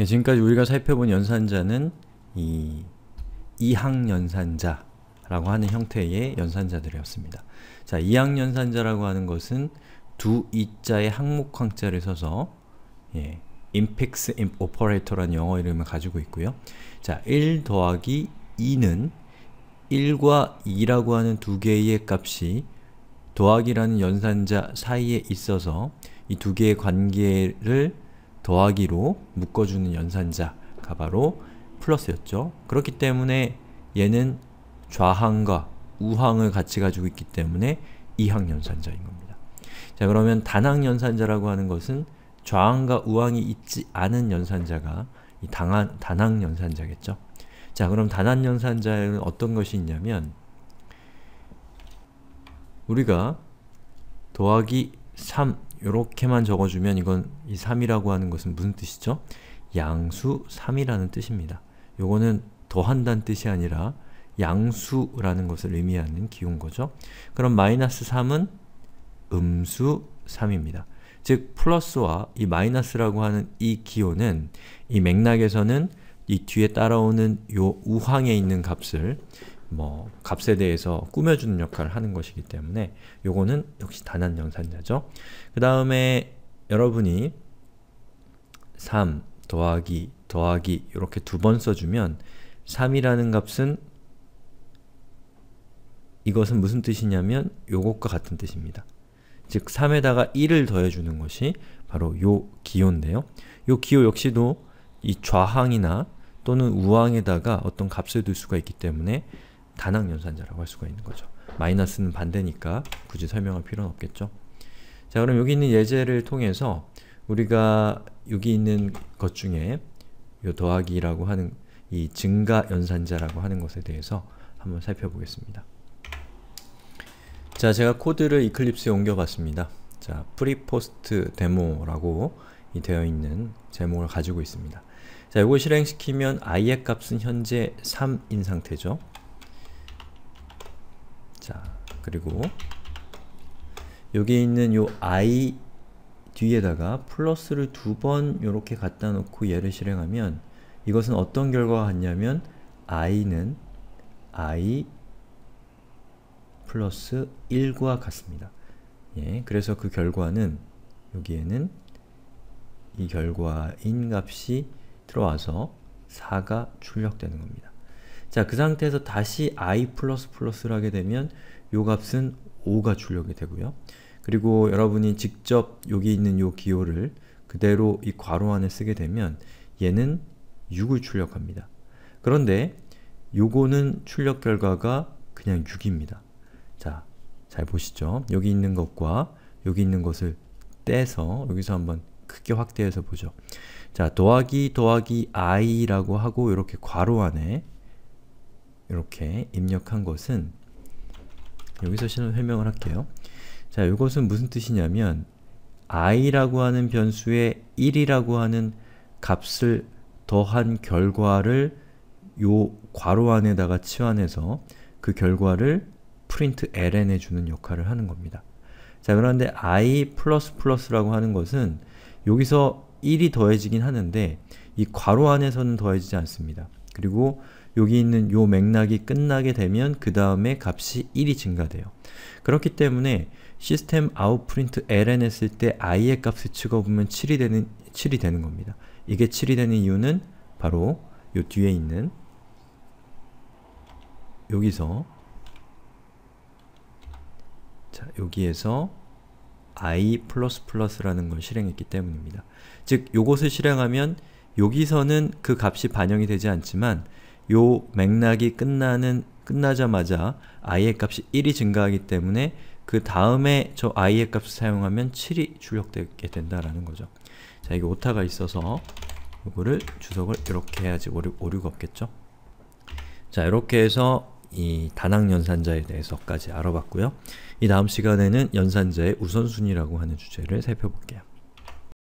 예, 지금까지 우리가 살펴본 연산자는 이 이항연산자라고 하는 형태의 연산자들이었습니다. 자, 이항연산자라고 하는 것은 두 이자의 항목항자를 써서 예, impex operator라는 영어 이름을 가지고 있고요. 자, 1 더하기 2는 1과 2라고 하는 두 개의 값이 더하기라는 연산자 사이에 있어서 이 두 개의 관계를 더하기로 묶어주는 연산자가 바로 플러스였죠. 그렇기 때문에 얘는 좌항과 우항을 같이 가지고 있기 때문에 이항 연산자인 겁니다. 자 그러면 단항 연산자라고 하는 것은 좌항과 우항이 있지 않은 연산자가 이 당한, 단항 연산자겠죠. 자 그럼 단항 연산자는 어떤 것이 있냐면 우리가 더하기 이렇게만 적어주면 이건 이 3이라고 하는 것은 무슨 뜻이죠? 양수 3이라는 뜻입니다. 요거는 더한다는 뜻이 아니라 양수라는 것을 의미하는 기호 거죠. 그럼 마이너스 3은 음수 3입니다. 즉, 플러스와 이 마이너스라고 하는 이 기호는 이 맥락에서는 이 뒤에 따라오는 요 우항에 있는 값을 뭐 값에 대해서 꾸며주는 역할을 하는 것이기 때문에 요거는 역시 단한 연산자죠. 그 다음에 여러분이 3 더하기 더하기 이렇게 두 번 써주면 3이라는 값은 이것은 무슨 뜻이냐면 요것과 같은 뜻입니다. 즉 3에다가 1을 더해주는 것이 바로 요 기호인데요. 요 기호 역시도 이 좌항이나 또는 우항에다가 어떤 값을 둘 수가 있기 때문에 단항 연산자라고 할 수가 있는 거죠. 마이너스는 반대니까 굳이 설명할 필요는 없겠죠. 자 그럼 여기 있는 예제를 통해서 우리가 여기 있는 것 중에 요 더하기라고 하는 이 증가 연산자라고 하는 것에 대해서 한번 살펴보겠습니다. 자 제가 코드를 이클립스에 옮겨봤습니다. 자 프리포스트 데모라고 되어 있는 제목을 가지고 있습니다. 자 이걸 실행시키면 i의 값은 현재 3인 상태죠. 그리고 여기 있는 요 i 뒤에다가 플러스를 두 번 이렇게 갖다 놓고 얘를 실행하면 이것은 어떤 결과가 같냐면 i는 i 플러스 1과 같습니다. 예, 그래서 그 결과는 여기에는 이 결과인 값이 들어와서 4가 출력되는 겁니다. 자, 그 상태에서 다시 i 플러스 플러스를 하게 되면 요 값은 5가 출력이 되고요. 그리고 여러분이 직접 여기 있는 요 기호를 그대로 이 괄호 안에 쓰게 되면 얘는 6을 출력합니다. 그런데 요거는 출력 결과가 그냥 6입니다. 자, 잘 보시죠. 여기 있는 것과 여기 있는 것을 떼서 여기서 한번 크게 확대해서 보죠. 자, 더하기 더하기 i라고 하고 이렇게 괄호 안에 이렇게 입력한 것은 여기서 설명을 할게요. 자, 이것은 무슨 뜻이냐면 i라고 하는 변수에 1이라고 하는 값을 더한 결과를 요 괄호 안에다가 치환해서 그 결과를 print ln 해주는 역할을 하는 겁니다. 자 그런데 i++라고 하는 것은 여기서 1이 더해지긴 하는데 이 괄호 안에서는 더해지지 않습니다. 그리고 여기 있는 요 맥락이 끝나게 되면 그 다음에 값이 1이 증가돼요. 그렇기 때문에 시스템 아웃프린트 ln 했을 때 i의 값을 찍어보면 7이 되는, 7이 되는 겁니다. 이게 7이 되는 이유는 바로 요 뒤에 있는 여기서 자, 여기에서 i++라는 걸 실행했기 때문입니다. 즉, 요것을 실행하면 여기서는 그 값이 반영이 되지 않지만 요 맥락이 끝나는 끝나자마자 i의 값이 1이 증가하기 때문에 그 다음에 저 i의 값을 사용하면 7이 출력되게 된다라는 거죠. 자, 이게 오타가 있어서 요거를 주석을 이렇게 해야지 오류, 오류가 없겠죠? 자, 이렇게 해서 이 단학 연산자에 대해서까지 알아봤고요. 이 다음 시간에는 연산자의 우선순위라고 하는 주제를 살펴볼게요.